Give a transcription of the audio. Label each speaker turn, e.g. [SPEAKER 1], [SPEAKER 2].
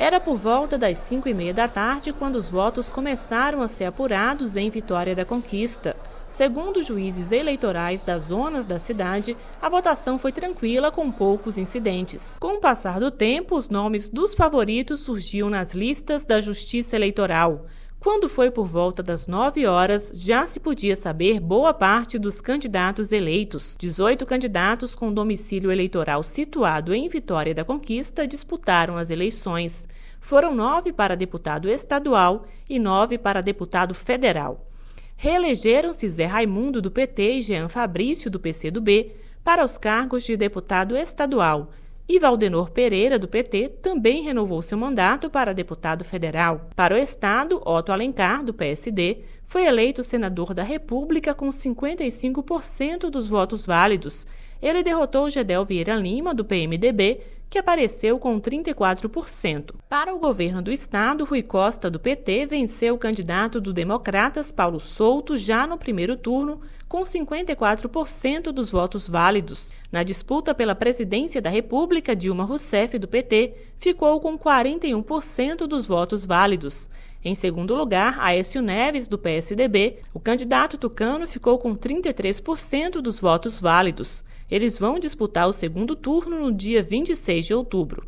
[SPEAKER 1] Era por volta das 5 e meia da tarde quando os votos começaram a ser apurados em Vitória da Conquista. Segundo juízes eleitorais das zonas da cidade, a votação foi tranquila com poucos incidentes. Com o passar do tempo, os nomes dos favoritos surgiam nas listas da Justiça Eleitoral. Quando foi por volta das 9 horas, já se podia saber boa parte dos candidatos eleitos. 18 candidatos com domicílio eleitoral situado em Vitória da Conquista disputaram as eleições. Foram nove para deputado estadual e nove para deputado federal. Reelegeram-se Zé Raimundo do PT e Jean Fabrício do PCdoB para os cargos de deputado estadual e Valdenor Pereira, do PT, também renovou seu mandato para deputado federal. Para o Estado, Otto Alencar, do PSD, foi eleito senador da República com 55% dos votos válidos. Ele derrotou Gedel Vieira Lima, do PMDB, que apareceu com 34%. Para o governo do estado, Rui Costa, do PT, venceu o candidato do Democratas, Paulo Souto, já no primeiro turno, com 54% dos votos válidos. Na disputa pela presidência da República, Dilma Rousseff, do PT, ficou com 41% dos votos válidos. Em segundo lugar, Aécio Neves, do PSDB, o candidato tucano ficou com 33% dos votos válidos. Eles vão disputar o segundo turno no dia 26 6 de outubro.